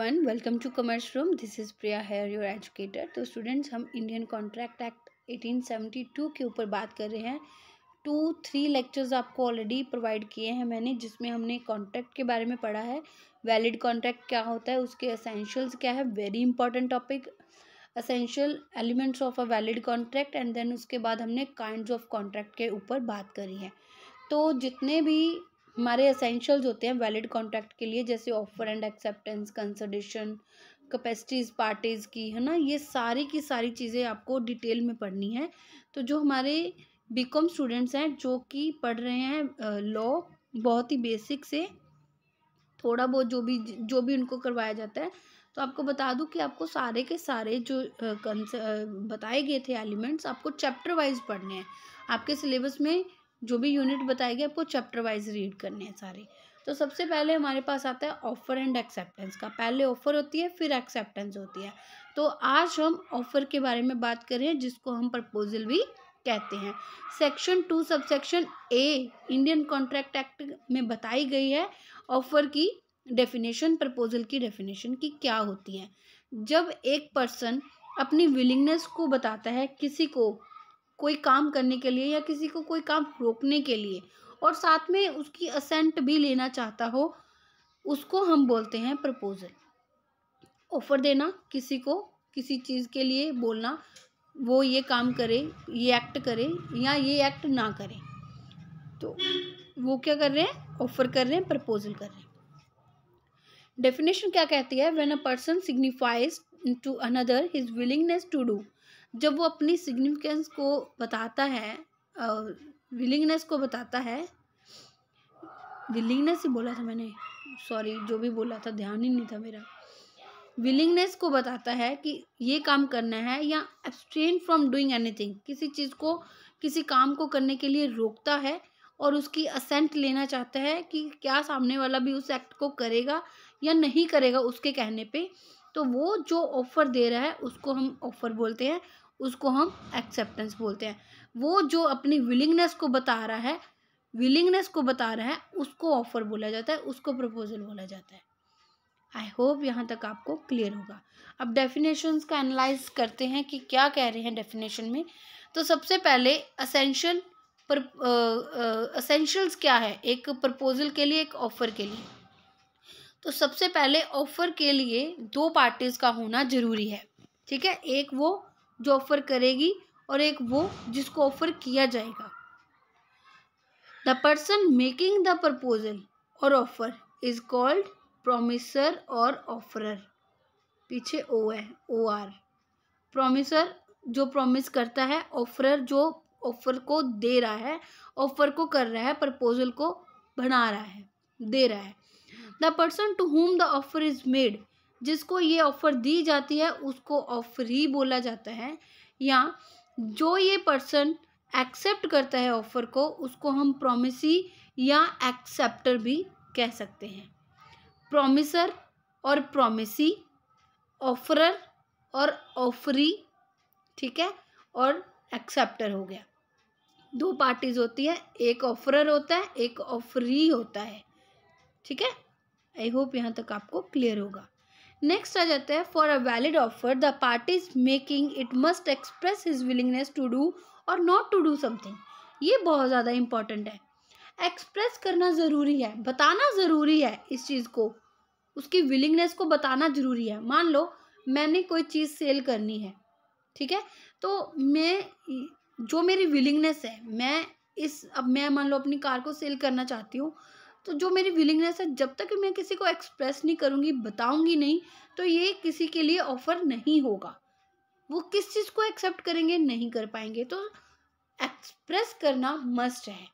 Everyone welcome to commerce room this is Priya here your educator तो students हम Indian contract act 1872 के ऊपर बात कर रहे हैं टू थ्री लेक्चर्स आपको ऑलरेडी प्रोवाइड किए हैं मैंने जिसमें हमने कॉन्ट्रैक्ट के बारे में पढ़ा है वैलिड कॉन्ट्रैक्ट क्या होता है उसके असेंशियल्स क्या है very important topic essential elements of a valid contract and then उसके बाद हमने काइंड ऑफ कॉन्ट्रैक्ट के ऊपर बात करी है तो जितने भी हमारे असेंशियल्स होते हैं वैलिड कॉन्ट्रैक्ट के लिए जैसे offer and acceptance consideration capacities parties की है ना ये सारी की सारी चीज़ें आपको डिटेल में पढ़नी है तो जो हमारे बी कॉम स्टूडेंट्स हैं जो कि पढ़ रहे हैं लॉ बहुत ही बेसिक से थोड़ा बहुत जो भी जो भी उनको करवाया जाता है तो आपको बता दूं कि आपको सारे के सारे जो कंस बताए गए थे एलिमेंट्स आपको चैप्टर वाइज पढ़ने हैं आपके सिलेबस में जो भी यूनिट गई आपको चैप्टर वाइज रीड करने हैं सारे तो सबसे पहले हमारे पास आता है ऑफ़र एंड एक्सेप्टेंस का पहले ऑफ़र होती है फिर एक्सेप्टेंस होती है तो आज हम ऑफ़र के बारे में बात कर रहे हैं जिसको हम प्रपोजल भी कहते हैं section two sub section A Indian contract act में बताई गई है ऑफ़र की डेफिनेशन प्रपोजल की डेफिनेशन की क्या होती है जब एक पर्सन अपनी विलिंगनेस को बताता है किसी को कोई काम करने के लिए या किसी को कोई काम रोकने के लिए और साथ में उसकी असेंट भी लेना चाहता हो उसको हम बोलते हैं प्रपोज़ल ऑफ़र देना किसी को किसी चीज़ के लिए बोलना वो ये काम करे ये एक्ट करे या ये एक्ट ना करे तो वो क्या कर रहे हैं ऑफ़र कर रहे हैं प्रपोजल कर रहे हैं डेफिनेशन क्या कहती है when a person signifies to another his willingness to do जब वो अपनी सिग्निफिकेंस को बताता है और विलिंगनेस को बताता है विलिंगनेस ही बोला था मैंने सॉरी जो भी बोला था ध्यान ही नहीं था मेरा विलिंगनेस को बताता है कि ये काम करना है या एब्सट्रेन फ्रॉम डूइंग एनीथिंग किसी चीज़ को किसी काम को करने के लिए रोकता है और उसकी असेंट लेना चाहता है कि क्या सामने वाला भी उस एक्ट को करेगा या नहीं करेगा उसके कहने पे तो वो जो ऑफ़र दे रहा है उसको हम ऑफ़र बोलते हैं उसको हम एक्सेप्टेंस बोलते हैं वो जो अपनी विलिंगनेस को बता रहा है विलिंगनेस को बता रहा है उसको ऑफर बोला जाता है उसको प्रपोजल बोला जाता है आई होप यहाँ तक आपको क्लियर होगा अब डेफिनेशंस का एनालाइज करते हैं कि क्या कह रहे हैं डेफिनेशन में तो सबसे पहले असेंशियल पर असेंशियल्स क्या है एक प्रपोजल के लिए एक ऑफर के लिए तो सबसे पहले ऑफर के लिए दो पार्टीज़ का होना ज़रूरी है ठीक है एक वो जो ऑफ़र करेगी और एक वो जिसको ऑफ़र किया जाएगा the person making the proposal और ऑफ़र इज कॉल्ड प्रोमिसर और ऑफरर पीछे ओ है ओ आर प्रोमिसर जो प्रॉमिस करता है ऑफरर जो ऑफर को दे रहा है ऑफर को कर रहा है प्रपोजल को बना रहा है दे रहा है the person to whom the offer is made जिसको ये ऑफ़र दी जाती है उसको ऑफरी बोला जाता है या जो ये पर्सन एक्सेप्ट करता है ऑफ़र को उसको हम प्रोमिसी या एक्सेप्टर भी कह सकते हैं प्रोमिसर और प्रोमिसी ऑफरर और ऑफरी ठीक है और एक्सेप्टर हो गया दो पार्टीज होती है एक ऑफरर होता है एक ऑफरी होता है ठीक है आई होप यहाँ तक आपको क्लियर होगा नेक्स्ट आ जाता है for a valid offer the parties making it must express his willingness to do और नॉट टू डू समथिंग ये बहुत ज़्यादा इम्पॉर्टेंट है एक्सप्रेस करना ज़रूरी है बताना ज़रूरी है इस चीज़ को उसकी विलिंगनेस को बताना ज़रूरी है मान लो मैंने कोई चीज़ सेल करनी है ठीक है तो मैं जो मेरी विलिंगनेस है मैं इस अब मैं मान लो अपनी कार को सेल करना चाहती हूँ तो जो मेरी विलिंगनेस है जब तक मैं किसी को एक्सप्रेस नहीं करूँगी बताऊँगी नहीं तो ये किसी के लिए ऑफ़र नहीं होगा वो किस चीज़ को एक्सेप्ट करेंगे नहीं कर पाएंगे तो एक्सप्रेस करना मस्ट है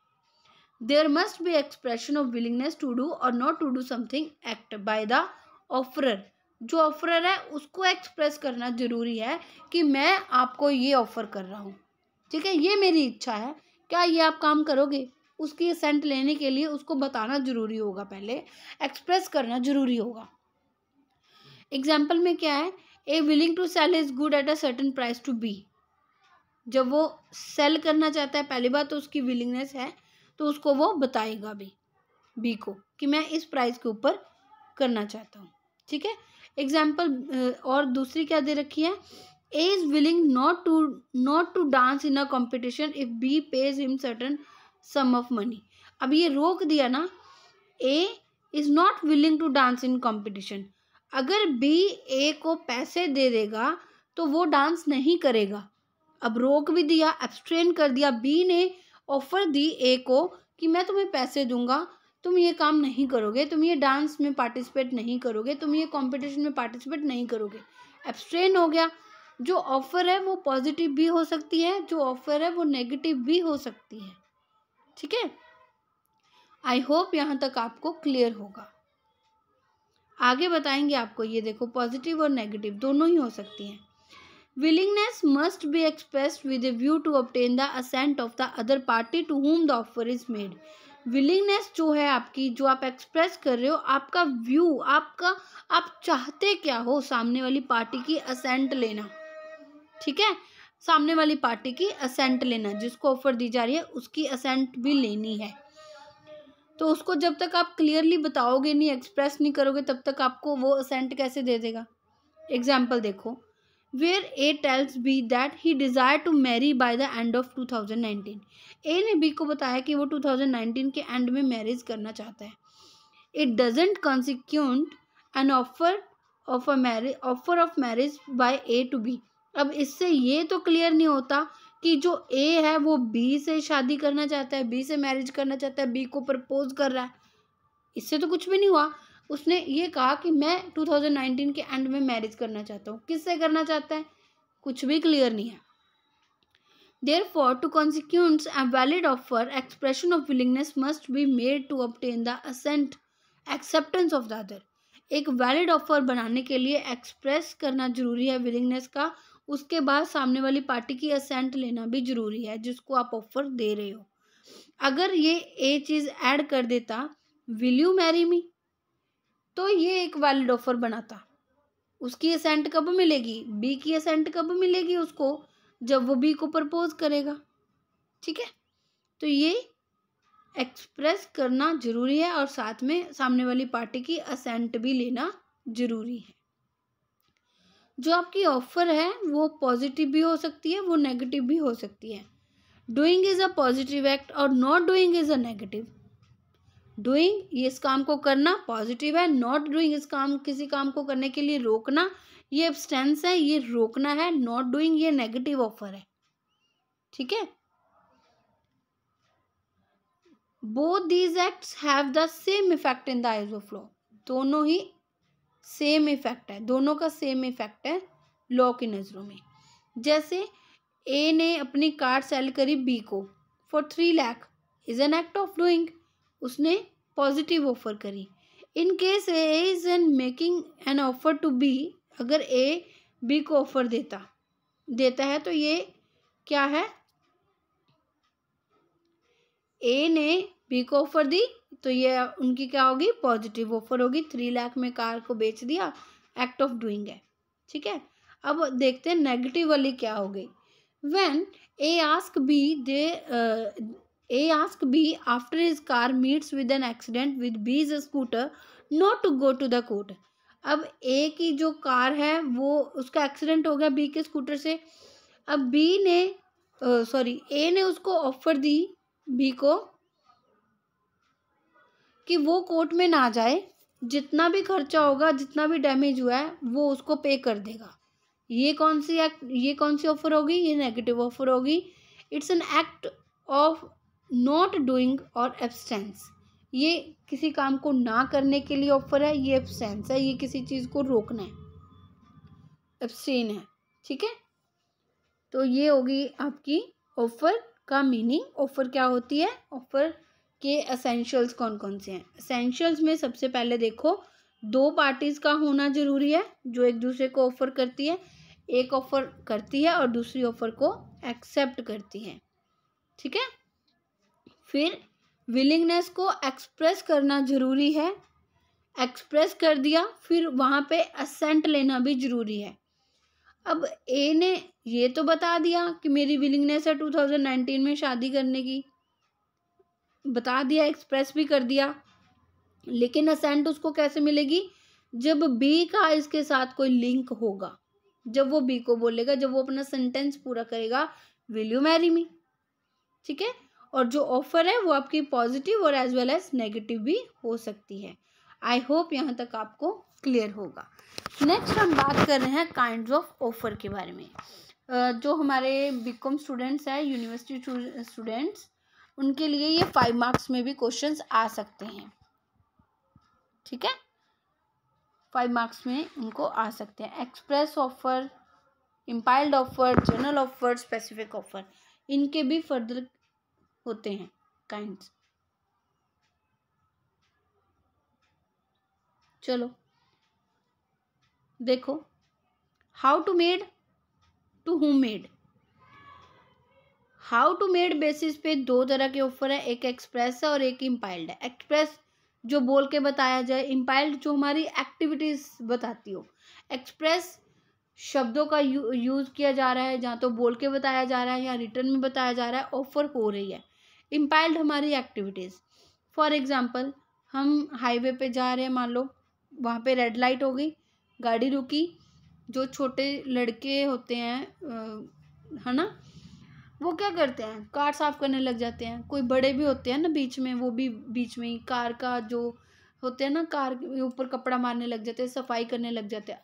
there must be expression of willingness to do और not to do something act by the offeror जो ऑफरर है उसको एक्सप्रेस करना ज़रूरी है कि मैं आपको ये ऑफ़र कर रहा हूँ ठीक है ये मेरी इच्छा है क्या ये आप काम करोगे उसकी सेंट लेने के लिए उसको बताना ज़रूरी होगा पहले एक्सप्रेस करना ज़रूरी होगा एग्जाम्पल में क्या है A willing to sell is good at a certain price to B जब वो सेल करना चाहता है पहली बार तो उसकी विलिंगनेस है तो उसको वो बताएगा भी बी को कि मैं इस प्राइस के ऊपर करना चाहता हूँ ठीक है एग्जाम्पल और दूसरी क्या दे रखी है A is willing not to not to dance in a competition if B pays him certain sum of money अब ये रोक दिया ना A is not willing to dance in competition अगर बी ए को पैसे दे देगा तो वो डांस नहीं करेगा अब रोक भी दिया एब्सट्रेन कर दिया बी ने ऑफर दी ए को कि मैं तुम्हें पैसे दूंगा तुम ये काम नहीं करोगे तुम ये डांस में पार्टिसिपेट नहीं करोगे तुम ये कंपटीशन में पार्टिसिपेट नहीं करोगे एब्सट्रेन हो गया जो ऑफ़र है वो पॉजिटिव भी हो सकती है जो ऑफ़र है वो नेगेटिव भी हो सकती है ठीक है आई होप यहाँ तक आपको क्लियर होगा आगे बताएंगे आपको ये देखो पॉजिटिव और नेगेटिव दोनों ही हो सकती हैं willingness must be expressed with a view to obtain the assent of the other party to whom the offer is made willingness जो है आपकी जो आप एक्सप्रेस कर रहे हो आपका व्यू आपका आप चाहते क्या हो सामने वाली पार्टी की असेंट लेना ठीक है सामने वाली पार्टी की असेंट लेना जिसको ऑफर दी जा रही है उसकी असेंट भी लेनी है तो उसको जब तक आप क्लियरली बताओगे नहीं एक्सप्रेस नहीं करोगे तब तक आपको वो असेंट कैसे दे देगा एग्जाम्पल देखो where A tells B that he desire to marry by the end of two A ने बी को बताया कि वो 2019 के एंड में मैरिज करना चाहता है it doesn't constitute an offer of a marriage offer of marriage by A to B अब इससे ये तो क्लियर नहीं होता कि जो ए है वो बी से शादी करना चाहता है बी से मैरिज करना चाहता है बी को प्रपोज कर रहा है इससे तो कुछ भी नहीं हुआ उसने ये कहा कि मैं 2019 के एंड में मैरिज करना चाहता हूँ किससे करना चाहता है कुछ भी क्लियर नहीं है therefore to constitute a valid offer expression of willingness must be made to obtain the assent acceptance of the other एक वैलिड ऑफर बनाने के लिए एक्सप्रेस करना जरूरी है विलिंगनेस का उसके बाद सामने वाली पार्टी की असेंट लेना भी ज़रूरी है जिसको आप ऑफर दे रहे हो अगर ये ए चीज़ ऐड कर देता विल यू मैरी मी तो ये एक वैलिड ऑफर बनाता उसकी असेंट कब मिलेगी बी की असेंट कब मिलेगी उसको जब वो बी को प्रपोज करेगा ठीक है तो ये एक्सप्रेस करना ज़रूरी है और साथ में सामने वाली पार्टी की असेंट भी लेना ज़रूरी है जो आपकी ऑफ़र है वो पॉजिटिव भी हो सकती है वो नेगेटिव भी हो सकती है doing is a positive act और not doing is a negative doing ये इस काम को करना पॉजिटिव है नॉट डूइंग इस काम किसी काम को करने के लिए रोकना ये एबस्टेंस है ये रोकना है नॉट डूइंग ये नेगेटिव ऑफर है ठीक है both these acts have the same effect in the eyes of law दोनों ही सेम इफेक्ट है दोनों का सेम इफेक्ट है लॉ की नज़रों में जैसे ए ने अपनी कार सेल करी बी को for three lakh is an act of doing उसने पॉजिटिव ऑफर करी in case A is an making an offer to B अगर ए बी को ऑफर देता देता है तो ये क्या है ए ने बी को ऑफर दी तो ये उनकी क्या होगी पॉजिटिव ऑफर होगी थ्री लाख में कार को बेच दिया एक्ट ऑफ डूइंग है ठीक है अब देखते हैं नेगेटिव वाली क्या हो गई वेन ए आस्क बी दे A ask B after his car meets with an accident with B is scooter not to go to the court अब ए की जो कार है वो उसका एक्सीडेंट हो गया बी के स्कूटर से अब बी ने सॉरी uh, ए ने उसको ऑफर दी बी को कि वो कोर्ट में ना जाए जितना भी खर्चा होगा जितना भी डैमेज हुआ है वो उसको पे कर देगा ये कौन सी एक्ट ये कौन सी ऑफर होगी ये नेगेटिव ऑफर होगी it's an act of not doing और एब्सटेंस ये किसी काम को ना करने के लिए ऑफर है ये एब्सटेंस है ये किसी चीज़ को रोकना है एब्सटेन है ठीक है तो ये होगी आपकी ऑफर का मीनिंग ऑफर क्या होती है ऑफर के असेंशियल्स कौन कौन से हैं असेंशियल्स में सबसे पहले देखो दो पार्टीज़ का होना ज़रूरी है जो एक दूसरे को ऑफ़र करती है एक ऑफ़र करती है और दूसरी ऑफ़र को एक्सेप्ट करती है ठीक है फिर विलिंगनेस को एक्सप्रेस करना ज़रूरी है एक्सप्रेस कर दिया फिर वहाँ पे असेंट लेना भी ज़रूरी है अब ए ने ये तो बता दिया कि मेरी विलिंगनेस है टू थाउजेंड नाइनटीन में शादी करने की बता दिया एक्सप्रेस भी कर दिया लेकिन असेंट उसको कैसे मिलेगी जब बी का इसके साथ कोई लिंक होगा जब वो बी को बोलेगा जब वो अपना सेंटेंस पूरा करेगा विल यू मैरी मी ठीक है और जो ऑफर है वो आपकी पॉजिटिव और एज वेल एज नेगेटिव भी हो सकती है आई होप यहाँ तक आपको क्लियर होगा नेक्स्ट हम बात कर रहे हैं काइंड ऑफ ऑफर के बारे में जो हमारे बीकॉम स्टूडेंट्स हैं यूनिवर्सिटी स्टूडेंट्स उनके लिए ये फाइव मार्क्स में भी क्वेश्चन आ सकते हैं ठीक है फाइव मार्क्स में उनको आ सकते हैं express offer implied offer general offer specific offer इनके भी फर्दर होते हैं काइंड चलो देखो how to made to whom made how to made basis पे दो तरह के ऑफर है एक एक्सप्रेस है और एक इम्पाइल्ड है एक्सप्रेस जो बोल के बताया जाए इम्पाइल्ड जो हमारी एक्टिविटीज़ बताती हो एक्सप्रेस शब्दों का यू, यूज़ किया जा रहा है जहाँ तो बोल के बताया जा रहा है या रिटर्न में बताया जा रहा है ऑफर हो रही है इम्पाइल्ड हमारी एक्टिविटीज़ फॉर एग्ज़ाम्पल हम हाईवे पे जा रहे हैं मान लो वहाँ पे रेड लाइट हो गई गाड़ी रुकी जो छोटे लड़के होते हैं है ना वो क्या करते हैं कार साफ़ करने लग जाते हैं कोई बड़े भी होते हैं ना बीच में वो भी बीच में ही कार का जो होते हैं ना कार के ऊपर कपड़ा मारने लग जाते हैं सफाई करने लग जाते हैं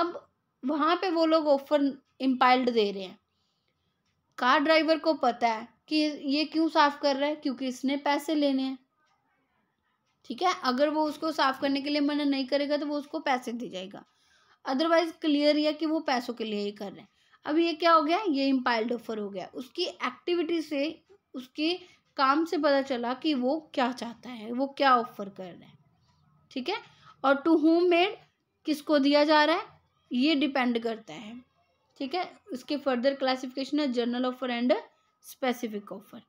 अब वहाँ पे वो लोग ऑफर इम्पाइल्ड दे रहे हैं कार ड्राइवर को पता है कि ये क्यों साफ़ कर रहा है क्योंकि इसने पैसे लेने हैं ठीक है अगर वो उसको साफ़ करने के लिए मना नहीं करेगा तो वो उसको पैसे दे जाएगा अदरवाइज़ क्लियर यह कि वो पैसों के लिए ही कर रहे हैं अब ये क्या हो गया ये ऑफर हो गया उसकी एक्टिविटी से उसके काम से पता चला कि वो क्या चाहता है वो क्या ऑफर कर रहा है ठीक है और टू होम मेड किसको दिया जा रहा है ये डिपेंड करता है ठीक है इसके फर्दर क्लासिफिकेशन है general offer and specific offer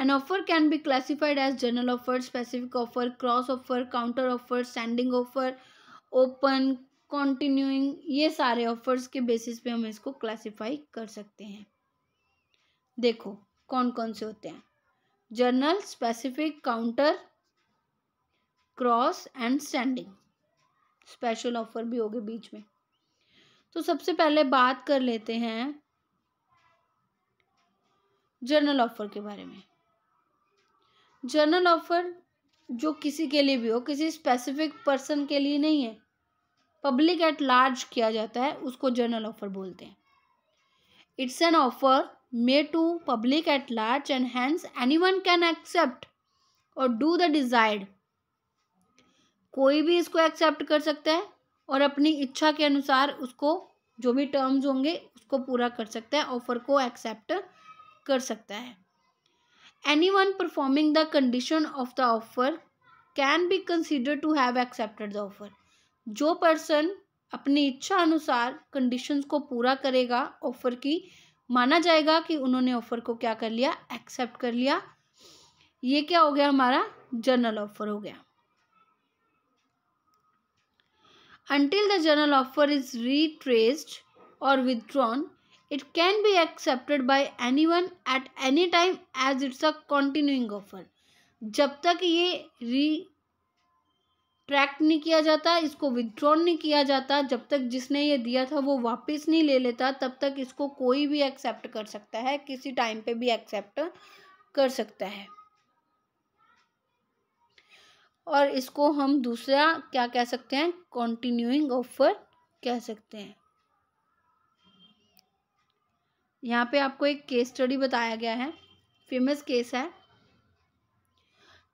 an offer can be classified as general offer specific offer cross offer counter offer standing offer open continuing ये सारे ऑफर्स के बेसिस पे हम इसको क्लासिफाई कर सकते हैं देखो कौन कौन से होते हैं general specific counter cross and standing special offer भी होगे बीच में तो सबसे पहले बात कर लेते हैं जर्नल ऑफर के बारे में जर्नल ऑफर जो किसी के लिए भी हो किसी स्पेसिफिक पर्सन के लिए नहीं है पब्लिक एट लार्ज किया जाता है उसको जनरल ऑफर बोलते हैं it's an offer to public at large and hence anyone can accept और डू द डिजायर्ड कोई भी इसको एक्सेप्ट कर सकता है और अपनी इच्छा के अनुसार उसको जो भी टर्म्स होंगे उसको पूरा कर सकता है ऑफर को एक्सेप्ट कर सकता है anyone performing the condition of the offer can be consider to have accepted the offer जो पर्सन अपनी इच्छा अनुसार कंडीशन को पूरा करेगा ऑफर की माना जाएगा कि उन्होंने ऑफर को क्या कर लिया एक्सेप्ट कर लिया ये क्या हो गया हमारा जनरल ऑफर हो गया until the general offer is retracted और withdrawn it can be accepted by any one at any time as it's a continuing offer जब तक ये री ट्रैक्ट नहीं किया जाता इसको विदड्रॉ नहीं किया जाता जब तक जिसने ये दिया था वो वापस नहीं ले लेता तब तक इसको कोई भी एक्सेप्ट कर सकता है किसी टाइम पे भी एक्सेप्ट कर सकता है और इसको हम दूसरा क्या कह सकते हैं कॉन्टिन्यूइंग ऑफर कह सकते हैं यहाँ पे आपको एक केस स्टडी बताया गया है फेमस केस है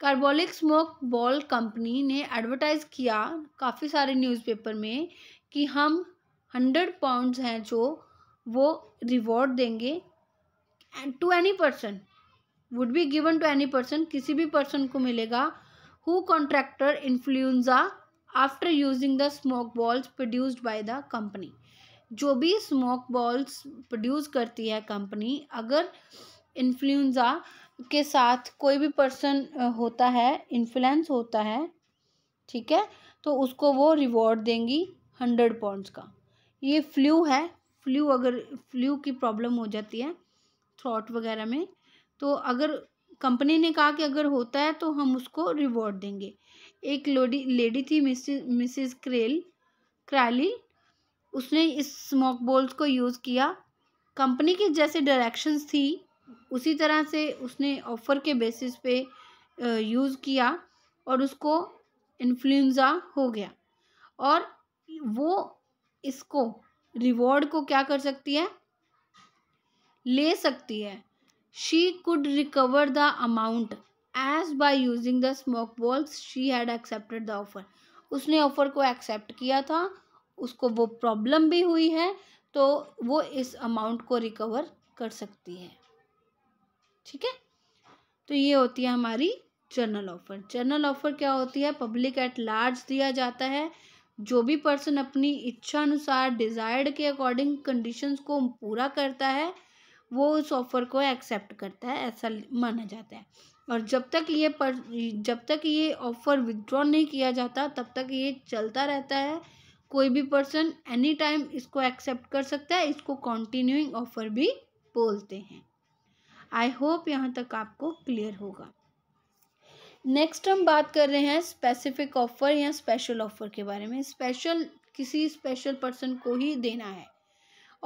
कार्बोलिक स्मोक बॉल कंपनी ने एडवर्टाइज़ किया काफ़ी सारे न्यूज़पेपर में कि हम हंड्रेड पाउंड्स हैं जो वो रिवॉर्ड देंगे and to any person would be given to any person किसी भी पर्सन को मिलेगा who contracted influenza after using the smoke balls produced by the company जो भी स्मोक बॉल्स प्रोड्यूस करती है कंपनी अगर इन्फ्लुएंजा के साथ कोई भी पर्सन होता है इन्फ्लुएंस होता है ठीक है तो उसको वो रिवॉर्ड देंगी हंड्रेड पॉइंट्स का ये फ्लू है फ्लू अगर फ्लू की प्रॉब्लम हो जाती है थ्रॉट वगैरह में तो अगर कंपनी ने कहा कि अगर होता है तो हम उसको रिवॉर्ड देंगे एक लोडी लेडी थी मिसिस मिसिस क्रेल क्रैली उसने इस स्मोक बोल्स को यूज़ किया कंपनी की जैसे डायरेक्शंस थी उसी तरह से उसने ऑफ़र के बेसिस पे यूज़ किया और उसको इन्फ्लुएंजा हो गया और वो इसको रिवॉर्ड को क्या कर सकती है ले सकती है she could recover the amount as by using the smoke balls she had accepted the offer उसने ऑफ़र को एक्सेप्ट किया था उसको वो प्रॉब्लम भी हुई है तो वो इस अमाउंट को रिकवर कर सकती है ठीक है तो ये होती है हमारी जर्नल ऑफर जर्नल ऑफर क्या होती है पब्लिक एट लार्ज दिया जाता है जो भी पर्सन अपनी इच्छा अनुसार डिज़ायर्ड के अकॉर्डिंग कंडीशंस को पूरा करता है वो उस ऑफ़र को एक्सेप्ट करता है ऐसा माना जाता है और जब तक ये पर जब तक ये ऑफ़र विदड्रॉ नहीं किया जाता तब तक ये चलता रहता है कोई भी पर्सन एनी टाइम इसको एक्सेप्ट कर सकता है इसको कॉन्टिन्यूइंग ऑफ़र भी बोलते हैं आई होप यहाँ तक आपको क्लियर होगा नेक्स्ट हम बात कर रहे हैं स्पेसिफिक ऑफ़र या स्पेशल ऑफ़र के बारे में स्पेशल किसी स्पेशल पर्सन को ही देना है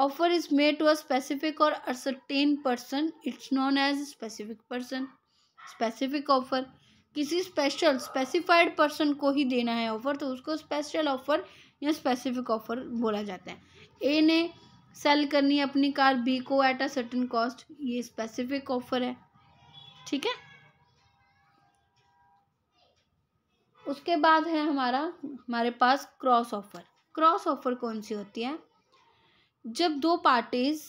offer is made to a specific और certain person it's known as specific person specific offer किसी स्पेशल स्पेसिफाइड पर्सन को ही देना है ऑफ़र तो उसको स्पेशल ऑफ़र या स्पेसिफिक ऑफ़र बोला जाता है ए ने सेल करनी है अपनी कार बी को एट अ सर्टन कॉस्ट ये स्पेसिफिक ऑफर है ठीक है उसके बाद है हमारा हमारे पास क्रॉस ऑफर क्रॉस ऑफर कौन सी होती है जब दो पार्टीज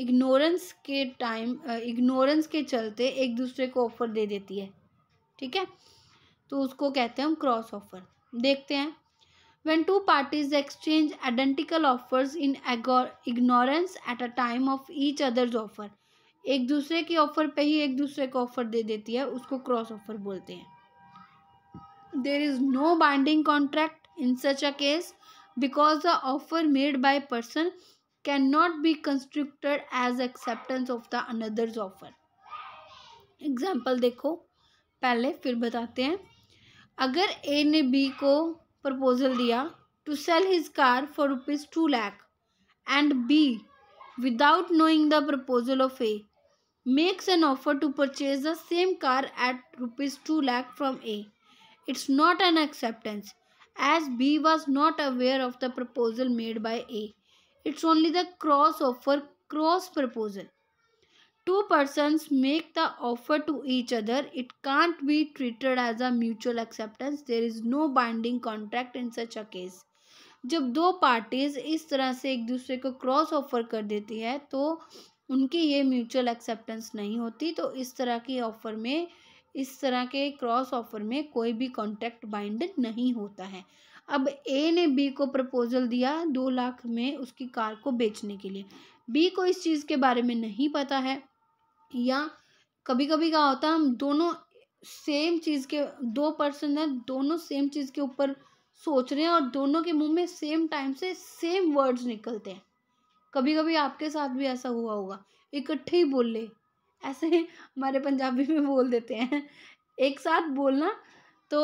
इग्नोरेंस के टाइम इग्नोरेंस के चलते एक दूसरे को ऑफर दे देती है ठीक है तो उसको कहते हैं हम क्रॉस ऑफर देखते हैं when two parties exchange identical offers in ignorance at a time of each other's offer एक दूसरे की ऑफर पे ही एक दूसरे को ऑफर दे देती है उसको क्रॉस ऑफर बोलते हैं there is no binding contract in such a case because the offer made by person can not be constructed as acceptance of the another's offer example देखो पहले फिर बताते हैं अगर ए ने बी को Proposal: दिया to sell his car for rupees two lakh. And B, without knowing the proposal of A, makes an offer to purchase the same car at rupees 2 lakh from A. It's not an acceptance as B was not aware of the proposal made by A. It's only the cross offer cross proposal. Two persons make the offer to each other it can't be treated as a mutual acceptance there is no binding contract in such a case जब दो parties इस तरह से एक दूसरे को cross offer कर देती है तो उनकी ये म्यूचुअल एक्सेप्टेंस नहीं होती तो इस तरह की ऑफर में इस तरह के क्रॉस ऑफर में कोई भी कॉन्ट्रैक्ट बाइंड नहीं होता है अब ए ने बी को प्रपोजल दिया दो लाख में उसकी कार को बेचने के लिए बी को इस चीज़ के बारे में नहीं पता है या कभी कभी क्या होता है हम दोनों सेम चीज़ के दो पर्सन हैं दोनों सेम चीज़ के ऊपर सोच रहे हैं और दोनों के मुंह में सेम टाइम से सेम वर्ड्स निकलते हैं कभी कभी आपके साथ भी ऐसा हुआ होगा इकट्ठे ही बोल ले ऐसे हमारे पंजाबी में बोल देते हैं एक साथ बोलना तो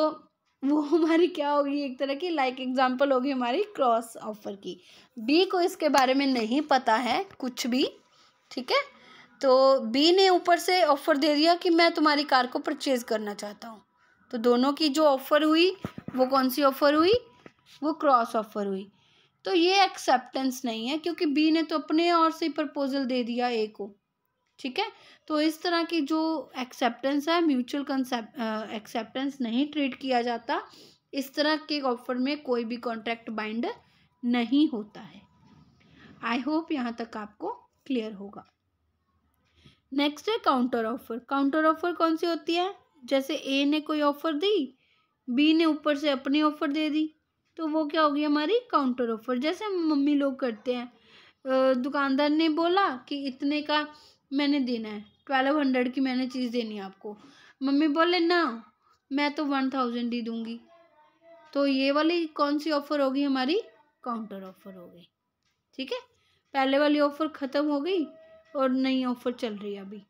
वो हमारी क्या होगी एक तरह की लाइक एग्जांपल होगी हमारी क्रॉस ऑफर की बी को इसके बारे में नहीं पता है कुछ भी ठीक है तो बी ने ऊपर से ऑफ़र दे दिया कि मैं तुम्हारी कार को परचेज़ करना चाहता हूँ तो दोनों की जो ऑफ़र हुई वो कौन सी ऑफ़र हुई वो क्रॉस ऑफ़र हुई तो ये एक्सेप्टेंस नहीं है क्योंकि बी ने तो अपने और से प्रपोजल दे दिया ए को ठीक है तो इस तरह की जो एक्सेप्टेंस है म्यूचुअल कंसेप्ट एक्सेप्टेंस नहीं ट्रीट किया जाता इस तरह के ऑफर में कोई भी कॉन्ट्रैक्ट बाइंड नहीं होता है आई होप यहाँ तक आपको क्लियर होगा नेक्स्ट है काउंटर ऑफर काउंटर ऑफर कौन सी होती है जैसे ए ने कोई ऑफर दी बी ने ऊपर से अपनी ऑफर दे दी तो वो क्या होगी हमारी काउंटर ऑफर जैसे मम्मी लोग करते हैं दुकानदार ने बोला कि इतने का मैंने देना है ट्वेल्व हंड्रेड की मैंने चीज़ देनी है आपको मम्मी बोले ना मैं तो वन थाउजेंड ही दूंगी तो ये वाली कौन सी ऑफ़र होगी हमारी काउंटर ऑफ़र होगी ठीक है पहले वाली ऑफ़र ख़त्म हो गई और नई ऑफ़र चल रही है अभी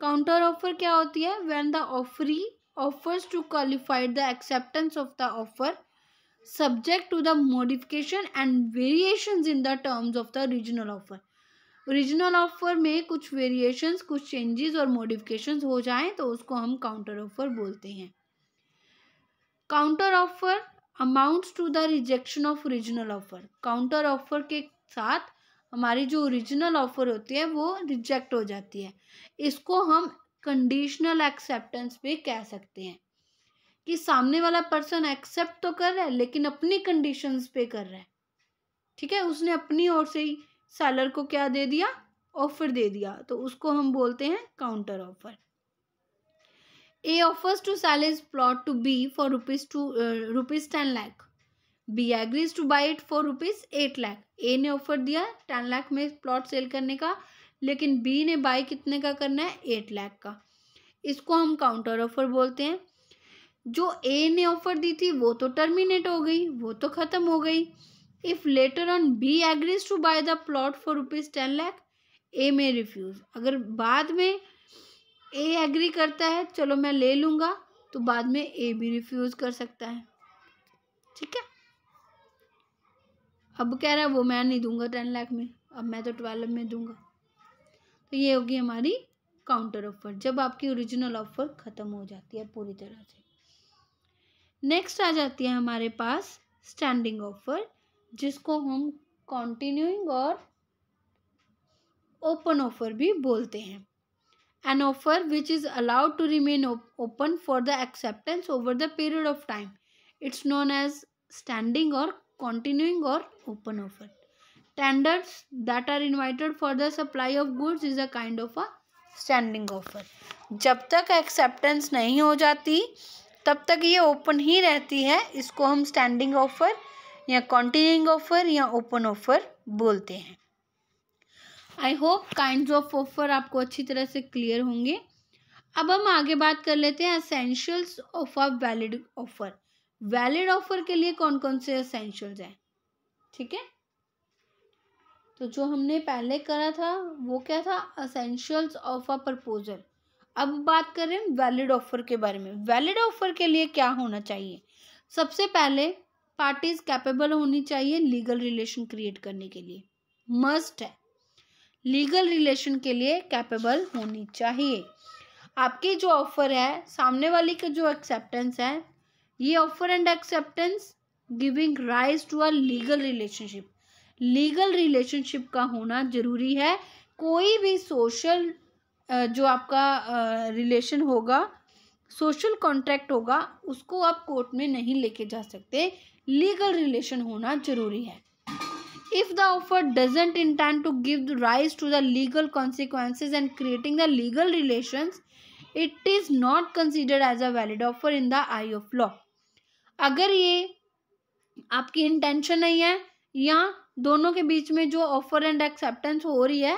काउंटर ऑफ़र क्या होती है when the offeree offers to qualified the acceptance of the offer subject to the modification and variation in the terms of the regional offer regional offer में कुछ वेरिएशंस कुछ चेंजेस और मॉडिफिकेशंस हो जाएं तो उसको हम काउंटर ऑफर बोलते हैं counter offer amounts to the rejection of regional offer counter offer के साथ हमारी जो ओरिजिनल ऑफ़र होती है वो रिजेक्ट हो जाती है इसको हम कंडीशनल एक्सेप्टेंस भी कह सकते हैं कि सामने वाला पर्सन एक्सेप्ट तो कर रहा है लेकिन अपनी कंडीशंस पे कर रहा है ठीक है उसने अपनी ओर से ही सेलर को क्या दे दिया ऑफर दे दिया तो उसको हम बोलते हैं counter offer A offers to sell his plot to B for rupees to rupees ten lakh B agrees to buy it for rupees eight lakh A ने ऑफर दिया टेन लाख में प्लॉट सेल करने का लेकिन बी ने बाई कितने का करना है एट लाख का इसको हम काउंटर ऑफर बोलते हैं जो ए ने ऑफर दी थी वो तो टर्मिनेट हो गई वो तो ख़त्म हो गई if later on B agrees to buy the plot for rupees ten lakh A में रिफ्यूज़ अगर बाद में ए एग्री करता है चलो मैं ले लूँगा तो बाद में ए भी रिफ्यूज़ कर सकता है ठीक है अब कह रहा है वो मैं नहीं दूंगा टेन लाख में अब मैं तो ट्वेल्व में दूंगा तो ये होगी हमारी काउंटर ऑफर जब आपकी ओरिजिनल ऑफर ख़त्म हो जाती है पूरी तरह से नेक्स्ट आ जाती है हमारे पास स्टैंडिंग ऑफर जिसको हम कॉन्टिन्यूइंग और ओपन ऑफर भी बोलते हैं an offer which is allowed to remain open for the acceptance over the period of time it's known as standing और continuing or open offer. Tenders that are invited for the supply of goods is a kind of a standing offer जब तक acceptance नहीं हो जाती तब तक ये open ही रहती है इसको हम standing offer या continuing offer या open offer बोलते हैं I hope kind of offer आपको अच्छी तरह से क्लियर होंगे अब हम आगे बात कर लेते हैं essentials of a valid offer valid offer के लिए कौन कौन से असेंशियल हैं ठीक है तो जो हमने पहले करा था वो क्या था असेंशियल्स ऑफ अ प्रपोजल अब बात करें वैलिड ऑफर के बारे में वैलिड ऑफर के लिए क्या होना चाहिए सबसे पहले पार्टीज कैपेबल होनी चाहिए लीगल रिलेशन क्रिएट करने के लिए मस्ट है लीगल रिलेशन के लिए कैपेबल होनी चाहिए आपकी जो ऑफर है सामने वाली का जो एक्सेप्टेंस है ये offer and acceptance giving rise to a legal relationship legal relationship का होना जरूरी है कोई भी सोशल जो आपका रिलेशन होगा सोशल कॉन्ट्रैक्ट होगा उसको आप कोर्ट में नहीं लेके जा सकते लीगल रिलेशन होना जरूरी है if the offer doesn't intend to give the rise to the legal consequences and creating the legal relation it is not considered as a valid offer in the eye of law अगर ये आपकी intention नहीं है या दोनों के बीच में जो ऑफर एंड एक्सेप्टेंस हो रही है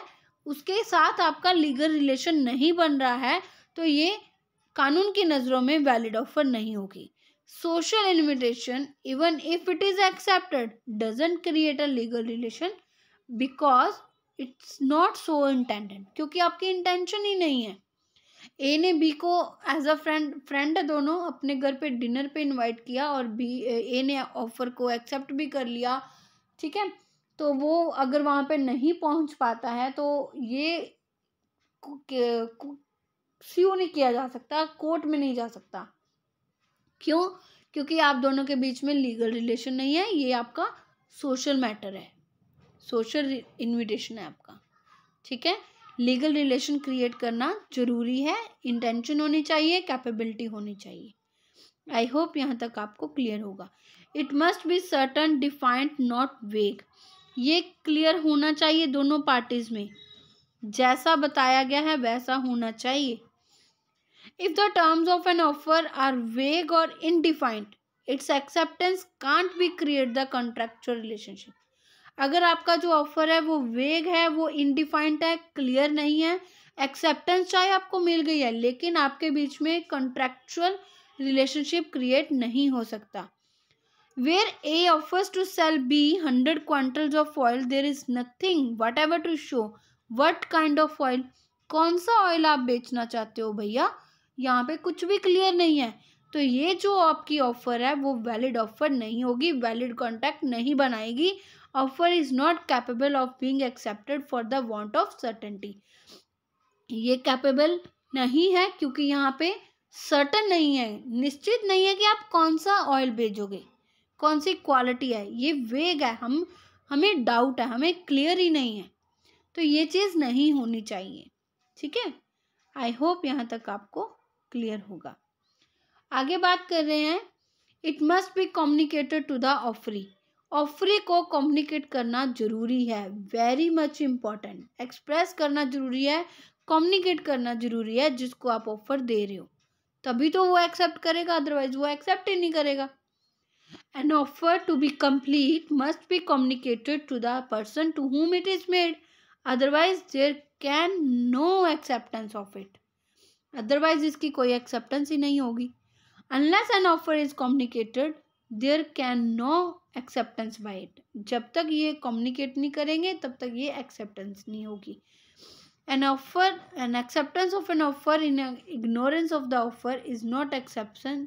उसके साथ आपका लीगल रिलेशन नहीं बन रहा है तो ये कानून की नज़रों में वैलिड ऑफर नहीं होगी social invitation even if it is accepted doesn't create a legal relation because it's not so intended क्योंकि आपकी इंटेंशन ही नहीं है ए ने बी को एज अ फ्रेंड फ्रेंड दोनों अपने घर पे डिनर पे इनवाइट किया और बी ए ने ऑफ़र को एक्सेप्ट भी कर लिया ठीक है तो वो अगर वहाँ पे नहीं पहुँच पाता है तो ये सीओ नहीं किया जा सकता कोर्ट में नहीं जा सकता क्यों क्योंकि आप दोनों के बीच में लीगल रिलेशन नहीं है ये आपका सोशल मैटर है सोशल इन्विटेशन है आपका ठीक है लीगल रिलेशन क्रिएट करना जरूरी है इंटेंशन होनी चाहिए कैपेबिलिटी होनी चाहिए आई होप यहाँ तक आपको क्लियर होगा it must be certain defined not vague ये क्लियर होना चाहिए दोनों पार्टीज में जैसा बताया गया है वैसा होना चाहिए if the terms of an offer are vague और indefined its acceptance can't be create the contractual relationship अगर आपका जो ऑफर है वो वेग है वो इनडिफाइंड है क्लियर नहीं है एक्सेप्टेंस चाहे आपको मिल गई है लेकिन आपके बीच में कॉन्ट्रेक्चुअल रिलेशनशिप क्रिएट नहीं हो सकता where A offers to sell B hundred quintals of oil there is nothing whatever to show what kind of oil कौन सा ऑयल आप बेचना चाहते हो भैया यहाँ पे कुछ भी क्लियर नहीं है तो ये जो आपकी ऑफ़र है वो वैलिड ऑफ़र नहीं होगी वैलिड कॉन्टैक्ट नहीं बनाएगी offer is not capable of being accepted for the want of certainty ये कैपेबल नहीं है क्योंकि यहाँ पे सर्टन नहीं है निश्चित नहीं है कि आप कौन सा ऑयल भेजोगे कौन सी क्वालिटी है ये वेग है हम हमें डाउट है हमें क्लियर ही नहीं है तो ये चीज़ नहीं होनी चाहिए ठीक है आई होप यहाँ तक आपको क्लियर होगा आगे बात कर रहे हैं it must be communicated to the offeree और फ्री को कम्युनिकेट करना जरूरी है वेरी मच इम्पॉर्टेंट एक्सप्रेस करना जरूरी है कम्युनिकेट करना जरूरी है जिसको आप ऑफर दे रहे हो तभी तो वो एक्सेप्ट करेगा अदरवाइज वो एक्सेप्ट ही नहीं करेगा an offer to be complete must be communicated to the person to whom it is made otherwise there can no acceptance of it otherwise इसकी कोई एक्सेप्टेंस ही नहीं होगी unless an offer is communicated there can no acceptance by it जब तक ये communicate नहीं करेंगे तब तक ये एक्सेप्टेंस नहीं होगी an offer an acceptance of an offer in ignorance of the offer is not exception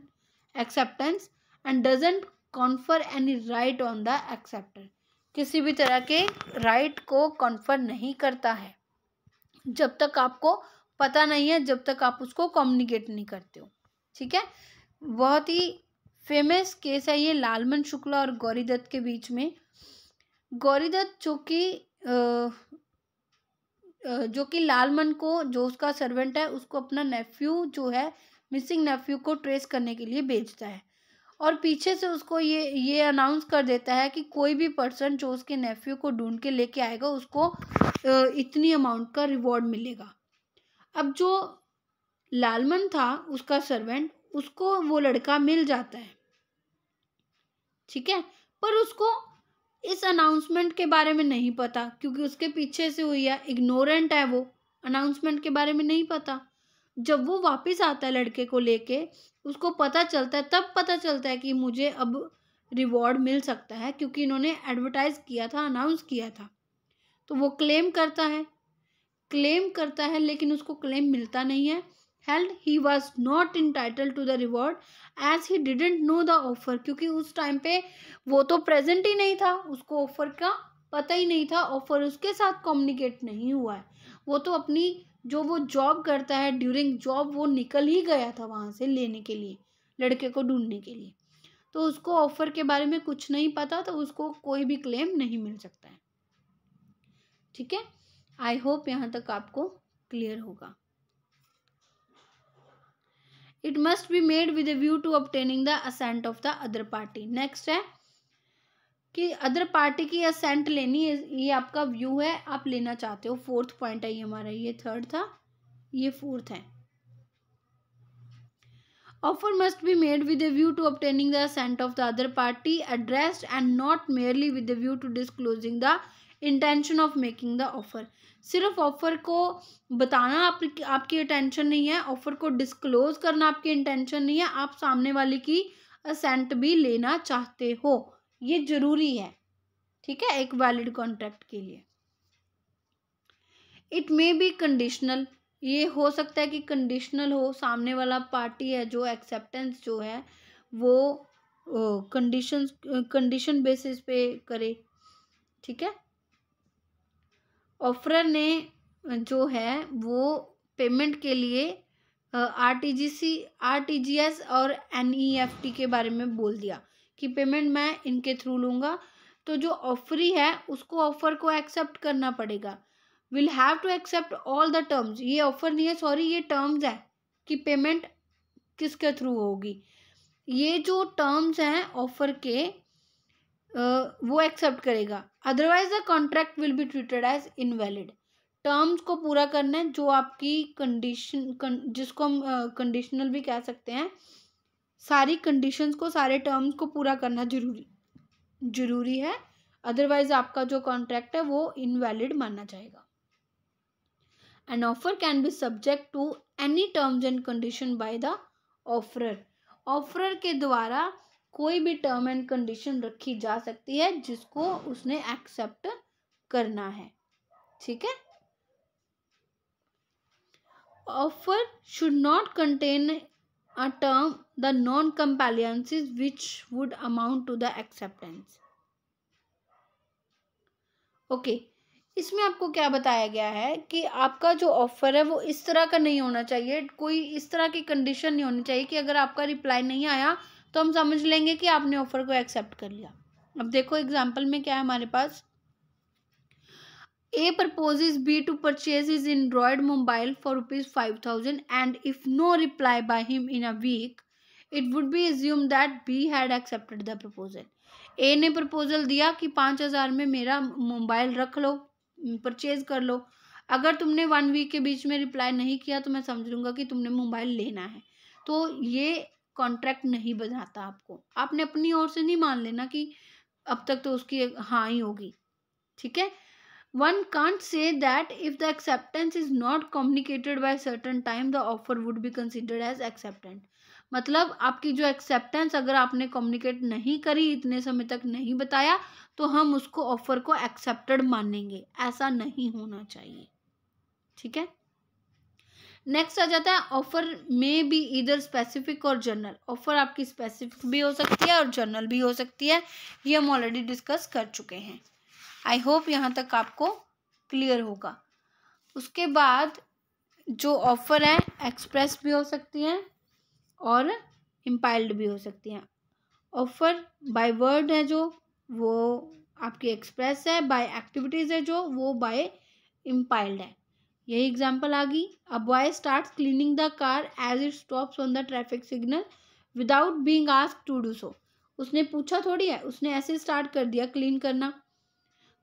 acceptance and doesn't confer any right on the acceptor किसी भी तरह के राइट को कॉन्फर नहीं करता है जब तक आपको पता नहीं है जब तक आप उसको कम्युनिकेट नहीं करते हो ठीक है बहुत ही फेमस केस है ये लालमन शुक्ला और गौरी दत्त के बीच में गौरी दत्त जो कि जो कि लालमन को जो उसका सर्वेंट है उसको अपना नेफ्यू जो है मिसिंग नेफ्यू को ट्रेस करने के लिए भेजता है और पीछे से उसको ये ये अनाउंस कर देता है कि कोई भी पर्सन जो उसके नेफ्यू को ढूंढ के लेके आएगा उसको इतनी अमाउंट का रिवॉर्ड मिलेगा अब जो लालमन था उसका सर्वेंट उसको वो लड़का मिल जाता है ठीक है पर उसको इस अनाउंसमेंट के बारे में नहीं पता क्योंकि उसके पीछे से हुई है इग्नोरेंट है वो अनाउंसमेंट के बारे में नहीं पता जब वो वापस आता है लड़के को लेके उसको पता चलता है तब पता चलता है कि मुझे अब रिवॉर्ड मिल सकता है क्योंकि इन्होंने एडवर्टाइज किया था अनाउंस किया था तो वो क्लेम करता है क्लेम करता है लेकिन उसको क्लेम मिलता नहीं है held he was not entitled to the reward as he didn't know the offer क्योंकि उस टाइम पे वो तो प्रेजेंट ही नहीं था उसको ऑफर का पता ही नहीं था ऑफर उसके साथ कम्युनिकेट नहीं हुआ है वो तो अपनी जो वो जॉब करता है ड्यूरिंग जॉब वो निकल ही गया था वहाँ से लेने के लिए लड़के को ढूंढने के लिए तो उसको ऑफर के बारे में कुछ नहीं पता तो उसको कोई भी क्लेम नहीं मिल सकता है ठीक है आई होप यहाँ तक आपको क्लियर होगा it must be made with view to obtaining the assent of the other party next है कि अदर पार्टी की असेंट लेनी ये आपका व्यू है आप लेना चाहते हो फोर्थ पॉइंट है ये हमारा ये थर्ड था ये फोर्थ है offer must be made with view to obtaining the assent of the other party addressed and not merely with view to disclosing the intention of making the offer सिर्फ offer को बताना आप, आपकी intention नहीं है offer को disclose करना आपकी इंटेंशन नहीं है आप सामने वाले की असेंट भी लेना चाहते हो ये ज़रूरी है ठीक है एक वैलिड कॉन्ट्रैक्ट के लिए इट मे बी कंडीशनल ये हो सकता है कि कंडीशनल हो सामने वाला पार्टी है जो एक्सेप्टेंस जो है वो कंडीशन कंडीशन बेसिस पे करे ठीक है ऑफरर ने जो है वो पेमेंट के लिए R T G C R T G S और एन ई एफ टी के बारे में बोल दिया कि पेमेंट मैं इनके थ्रू लूँगा तो जो ऑफरी है उसको ऑफर को एक्सेप्ट करना पड़ेगा will have to accept all the terms ये ऑफर नहीं है सॉरी ये टर्म्स है कि पेमेंट किसके थ्रू होगी ये जो टर्म्स हैं ऑफर के वो एक्सेप्ट करेगा otherwise the contract will be treated as invalid terms को पूरा करना है जो आपकी कंडीशन जिसको हम कंडीशनल भी कह सकते हैं सारी कंडीशंस को सारे टर्म्स को पूरा करना जरूरी जरूरी है अदरवाइज आपका जो कॉन्ट्रैक्ट है वो इनवैलिड माना जाएगा and offer can be subject to any terms and condition by the offeror offeror के द्वारा कोई भी टर्म एंड कंडीशन रखी जा सकती है जिसको उसने एक्सेप्ट करना है ठीक है offer should not contain a term the non compliances which would amount to the acceptance okay इसमें आपको क्या बताया गया है कि आपका जो ऑफ़र है वो इस तरह का नहीं होना चाहिए कोई इस तरह की कंडीशन नहीं होनी चाहिए कि अगर आपका रिप्लाई नहीं आया तो हम समझ लेंगे कि आपने ऑफर को एक्सेप्ट कर लिया अब देखो एग्जाम्पल में क्या है हमारे पास A proposes B to purchase his Android mobile for rupees five thousand and if no reply by him in a week it would be assumed that B had accepted the proposal A ने proposal दिया कि पाँच हज़ार में मेरा mobile रख लो purchase कर लो अगर तुमने वन वीक के बीच में रिप्लाई नहीं किया तो मैं समझ लूंगा कि तुमने मोबाइल लेना है तो ये कॉन्ट्रैक्ट नहीं बनाता आपको आपने अपनी ओर से नहीं मान लेना कि अब तक तो उसकी हाँ ही होगी ठीक है one can't say that if the acceptance is not communicated by a time the offer would be be as as मतलब आपकी जो एक्सेप्टेंस अगर आपने कम्युनिकेट नहीं करी इतने समय तक नहीं बताया तो हम उसको ऑफर को एक्सेप्टेड मानेंगे ऐसा नहीं होना चाहिए ठीक है नेक्स्ट आ जाता है ऑफर में भी इधर स्पेसिफिक और जनरल ऑफर आपकी स्पेसिफिक भी हो सकती है और जनरल भी हो सकती है ये हम ऑलरेडी डिस्कस कर चुके हैं आई होप यहाँ तक आपको क्लियर होगा उसके बाद जो ऑफर है एक्सप्रेस भी हो सकती है और इम्पाइल्ड भी हो सकती है ऑफर बाय वर्ड है जो वो आपकी एक्सप्रेस है बाय एक्टिविटीज़ है जो वो बाय इम्पाइल्ड है यही एग्जाम्पल आ गई a boy start cleaning the car as it stops on the traffic signal without being ask to do so उसने पूछा थोड़ी है उसने ऐसे स्टार्ट कर दिया क्लीन करना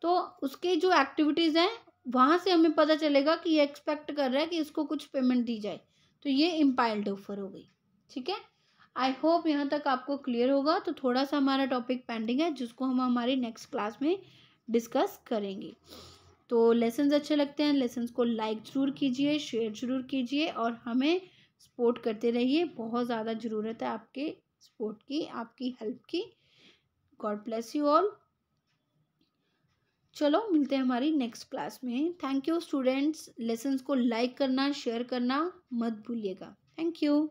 तो उसके जो एक्टिविटीज़ हैं वहाँ से हमें पता चलेगा कि ये एक्सपेक्ट कर रहा है कि इसको कुछ पेमेंट दी जाए तो ये इम्पाइल्ड ऑफर हो गई ठीक है आई होप यहाँ तक आपको क्लियर होगा तो थोड़ा सा हमारा टॉपिक पेंडिंग है जिसको हम हमारी नेक्स्ट क्लास में डिस्कस करेंगे तो लेसन्स अच्छे लगते हैं लेसन्स को लाइक ज़रूर कीजिए शेयर ज़रूर कीजिए और हमें सपोर्ट करते रहिए बहुत ज़्यादा ज़रूरत है आपके सपोर्ट की आपकी हेल्प की गॉड ब्लेस यू ऑल चलो मिलते हैं हमारी नेक्स्ट क्लास में थैंक यू स्टूडेंट्स लेसन्स को लाइक करना शेयर करना मत भूलिएगा थैंक यू